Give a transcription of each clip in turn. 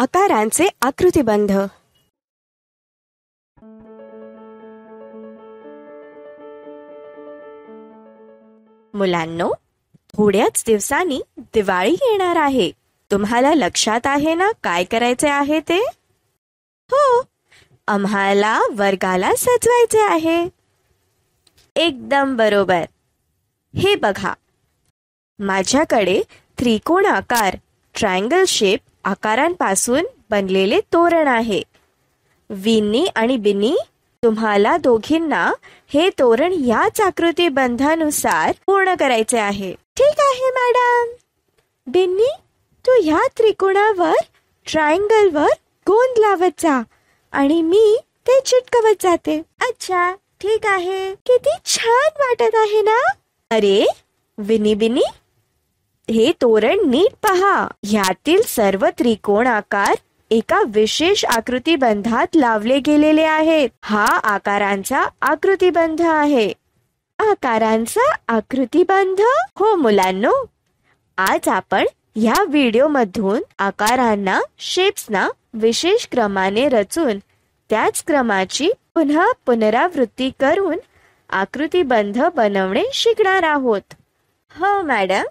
आकारांचे आकृतीबंध मुलांनो थोड्याच दिवसांनी दिवाळी येणार आहे तुम्हाला लक्षात आहे ना काय करायचे आहे ते हो आम्हाला वर्गाला सजवायचे आहे एकदम बरोबर हे बघा माझ्याकडे त्रिकोण आकार ट्रायंगल शेप आकारांपासून बनलेले तोरण आहे विन्नी आणि बिन्नी तुम्हाला दोघींना हे तोरण याच आकृती बंधानुसार पूर्ण करायचे आहे ठीक आहे मॅडम बिन्नी तू ह्या त्रिकोणावर ट्रायंगल वर गोंद लावत जा आणि मी ते चिटकवत जाते अच्छा ठीक आहे किती छान वाटत आहे ना अरे विनी बिनी हे तोरण नीट पहा ह्यातील सर्व त्रिकोण आकार एका विशेष आकृतीबंधात लावले गेलेले आहेत हा आकारांचा आकृतीबंध आहे आकारांचा आकृतीबंध हो मुलांनो आज आपण ह्या व्हिडिओमधून आकारांना शेप्सना विशेष क्रमाने रचून त्याच क्रमाची पुन्हा पुनरावृत्ती करून आकृतीबंध बनवणे शिकणार आहोत हो मॅडम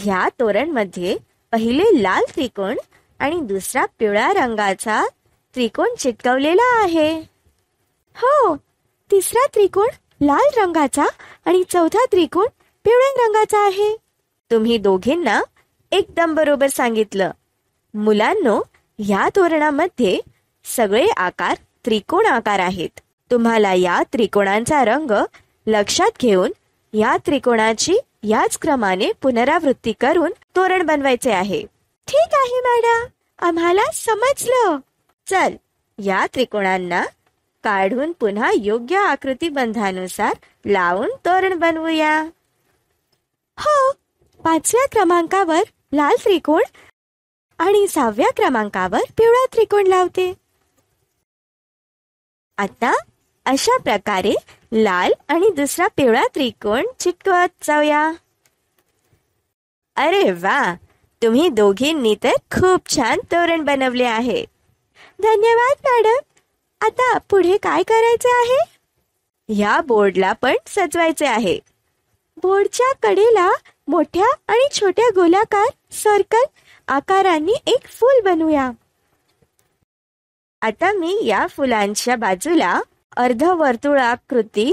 ह्या तोरणमध्ये पहिले लाल त्रिकोण आणि दुसरा पिवळ्या रंगाचा त्रिकोण चिटकवलेला आहे हो तिसरा त्रिकोण लाल रंगाचा आणि चौथा त्रिकोण पिवळ्या रंगाचा आहे तुम्ही दोघींना एकदम बरोबर सांगितलं मुलांनो या तोरणामध्ये सगळे आकार त्रिकोण आकार आहेत तुम्हाला या त्रिकोणांचा रंग लक्षात घेऊन या त्रिकोणाची याच क्रमाने पुनरावृत्ती करून तोरण बनवायचे आहे ठीक आहे मॅडम आम्हाला समजलं चल या त्रिकोणांना काढून पुन्हा योग्य आकृती बंधानुसार लावून तोरण बनवूया हो पाचव्या क्रमांकावर लाल त्रिकोण आणि सहाव्या क्रमांकावर पिवळा त्रिकोण लावते आता अशा प्रकारे लाल आणि दुसरा पिवळा त्रिकोण चिटकवत जाऊया अरे वा तुम्ही दोघींनी तर खूप छान तोरण बनवले आहे धन्यवाद मॅडम आता पुढे काय करायचे आहे ह्या बोर्डला पण सजवायचे आहे बोर्डच्या कडेला मोठ्या आणि छोट्या गोलाकार सर्कल आकारांनी एक फूल बनवूया आता मी या फुलांच्या बाजूला अर्धवर्तुळाकृती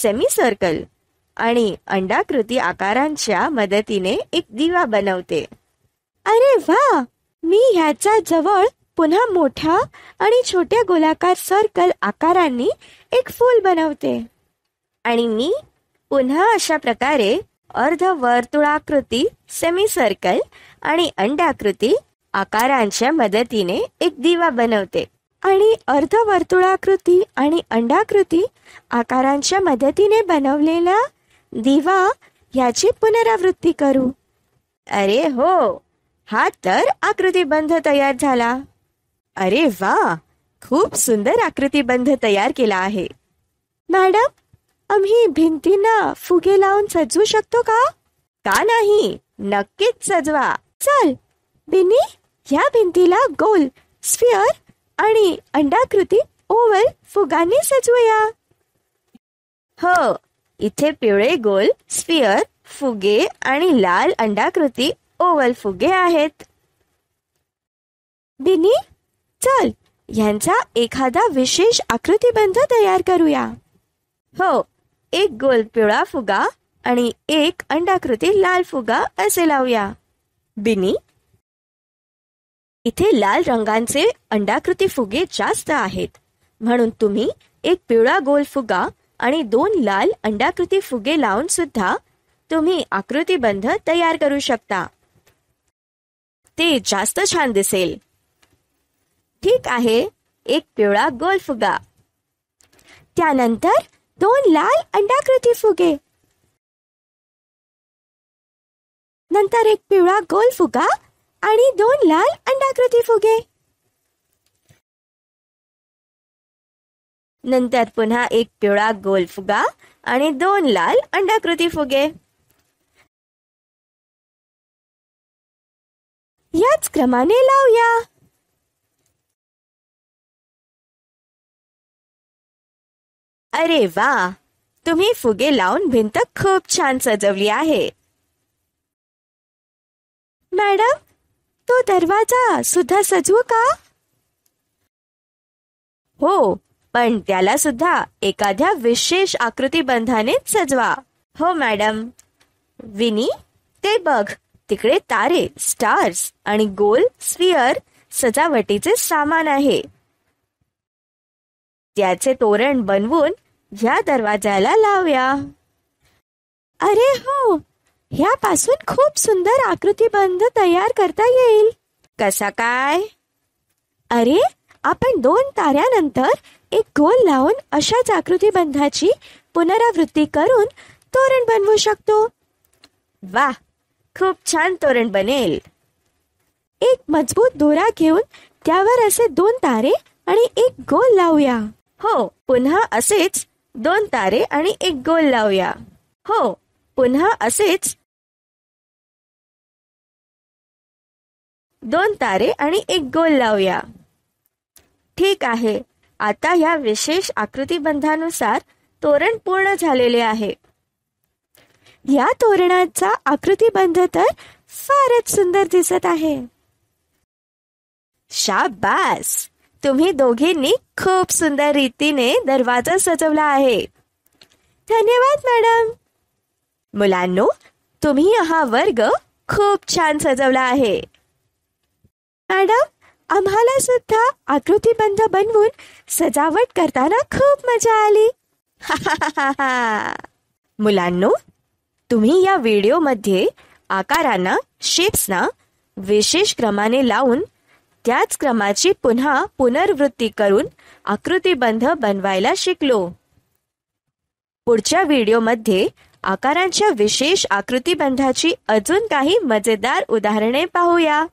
सर्कल आणि अंडाकृती आकारांच्या मदतीने एक दिवा बनवते अरे वा मी ह्याच्या जवळ पुन्हा मोठ्या आणि छोट्या गोलाकार सर्कल आकारांनी एक फूल बनवते आणि मी पुन्हा अशा प्रकारे अर्धवर्तुळाकृती सर्कल आणि अंडाकृती आकारांच्या मदतीने एक दिवा बनवते आणि अर्धवर्तुळाकृती आणि अंडाकृती आकारांच्या मदतीने बनवलेला दिवा याची पुनरावृत्ती करू अरे हो हा तर आकृतीबंध तयार झाला अरे वा खूप सुंदर आकृतीबंध तयार केला आहे मॅडम आम्ही भिंतींना फुगे लावून सजवू शकतो का का नाही नक्कीच सजवा चल बिनी या भिंतीला गोल स्फिअर आणि अंडाकृती ओव्हल फुगाने सजवूया हो इथे पिवळे गोल स्पियर फुगे आणि लाल अंडाकृती ओवल फुगे आहेत बिनी चल यांचा एखादा विशेष आकृतीबंध तयार करूया हो एक गोल पिवळा फुगा आणि एक अंडाकृती लाल फुगा असे लावूया बिनी इथे लाल रंगांचे अंडाकृती फुगे जास्त आहेत म्हणून तुम्ही एक पिवळा गोल फुगा आणि दोन लाल अंडाकृती फुगे लावून सुद्धा तुम्ही बंध तयार करू शकता ते जास्त छान दिसेल ठीक आहे एक पिवळा गोल फुगा त्यानंतर दोन लाल अंडाकृती फुगे नंतर एक पिवळा गोल फुगा आणि दोन लाल अंडाकृती फुगे नंतर पुन्हा एक पिवळा गोल फुगा आणि दोन लाल अंडाकृती फुगे याच क्रमाने लावूया अरे वा तुम्ही फुगे लावून भिंत खूप छान सजवली आहे मॅडम तो दरवाजा सुद्धा सजवू का हो पण त्याला सुद्धा एखाद्या विशेष बंधाने सजवा हो मॅडम विनी ते बघ तिकडे तारे स्टार्स आणि गोल स्पियर सजावटीचे सामान आहे त्याचे तोरण बनवून ह्या दरवाजाला लावया अरे हो ह्यापासून खूप सुंदर आकृतीबंध तयार करता येईल कसा काय अरे आपण दोन ताऱ्यानंतर एक गोल लावून अशाच आकृतीबंधाची पुनरावृत्ती करून तोरण बनवू शकतो वा खूप छान तोरण बनेल एक मजबूत दोरा घेऊन त्यावर असे दोन तारे आणि एक गोल लावूया हो पुन्हा असेच दोन तारे आणि एक गोल लावूया हो पुन्हा असेच दोन तारे आणि एक गोल लावूया ठीक आहे आता या विशेष आकृतीबंधानुसार तोरण पूर्ण झालेले आहे या तोरणाचा आकृतीबंध तर फारच सुंदर दिसत आहे शाबास तुम्ही दोघींनी खूप सुंदर रीतीने दरवाजा सजवला आहे धन्यवाद मॅडम मुलांनो तुम्ही हा वर्ग खूप छान सजवला आहे मॅडम आम्हाला सुद्धा आकृतीबंध बनवून सजावट करताना खूप मजा आली मुलांनो तुम्ही या मध्ये आकारांना शेप्सना विशेष क्रमाने लावून त्याच क्रमाची पुन्हा पुनर्वृत्ती करून आकृतीबंध बनवायला शिकलो पुढच्या व्हिडिओमध्ये आकारांच्या विशेष आकृतीबंधाची अजून काही मजेदार उदाहरणे पाहूया